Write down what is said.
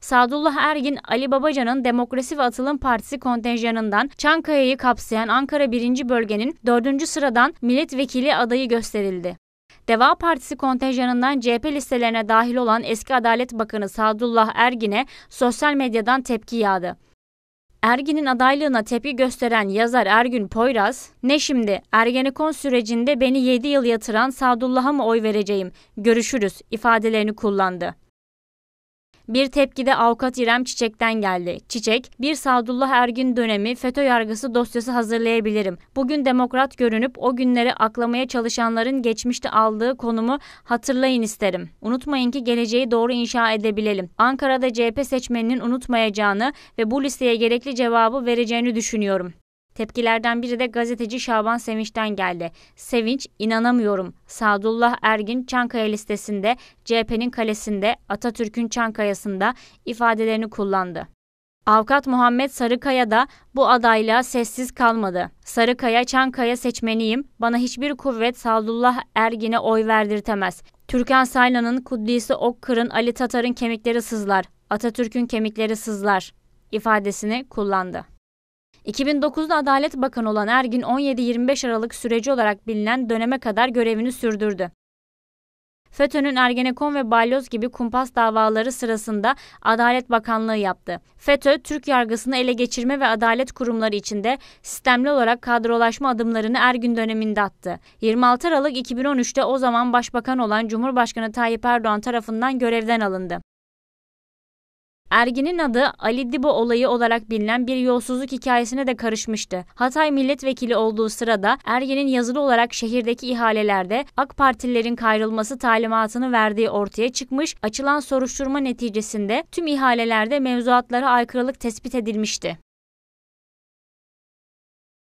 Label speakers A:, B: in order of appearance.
A: Sadullah Ergin, Ali Babacan'ın Demokrasi ve Atılım Partisi kontenjanından Çankaya'yı kapsayan Ankara 1. bölgenin 4. sıradan milletvekili adayı gösterildi. Deva Partisi kontenjanından CHP listelerine dahil olan eski Adalet Bakanı Sadullah Ergin'e sosyal medyadan tepki yağdı. Ergin'in adaylığına tepki gösteren yazar Ergün Poyraz, ne şimdi Ergenekon sürecinde beni 7 yıl yatıran Sadullah'a mı oy vereceğim, görüşürüz ifadelerini kullandı. Bir tepki de avukat İrem Çiçek'ten geldi. Çiçek, bir Sadullah Ergün dönemi FETÖ yargısı dosyası hazırlayabilirim. Bugün demokrat görünüp o günleri aklamaya çalışanların geçmişte aldığı konumu hatırlayın isterim. Unutmayın ki geleceği doğru inşa edebilelim. Ankara'da CHP seçmeninin unutmayacağını ve bu listeye gerekli cevabı vereceğini düşünüyorum. Tepkilerden biri de gazeteci Şaban Sevinç'ten geldi. Sevinç, inanamıyorum. Sadullah Ergin Çankaya listesinde, CHP'nin kalesinde, Atatürk'ün Çankaya'sında ifadelerini kullandı. Avukat Muhammed Sarıkaya da bu adaylığa sessiz kalmadı. Sarıkaya Çankaya seçmeniyim. Bana hiçbir kuvvet Sadullah Ergin'e oy verdirtemez. Türkan Saylan'ın, Kuddisi Okkır'ın, Ali Tatar'ın kemikleri sızlar. Atatürk'ün kemikleri sızlar ifadesini kullandı. 2009'da Adalet Bakanı olan Ergin 17-25 Aralık süreci olarak bilinen döneme kadar görevini sürdürdü. FETÖ'nün Ergenekon ve Balyoz gibi kumpas davaları sırasında Adalet Bakanlığı yaptı. FETÖ, Türk yargısını ele geçirme ve adalet kurumları içinde sistemli olarak kadrolaşma adımlarını Ergün döneminde attı. 26 Aralık 2013'te o zaman Başbakan olan Cumhurbaşkanı Tayyip Erdoğan tarafından görevden alındı. Ergin'in adı Ali Dibo olayı olarak bilinen bir yolsuzluk hikayesine de karışmıştı. Hatay milletvekili olduğu sırada Ergin'in yazılı olarak şehirdeki ihalelerde AK Partililerin kayrılması talimatını verdiği ortaya çıkmış, açılan soruşturma neticesinde tüm ihalelerde mevzuatlara aykırılık tespit edilmişti.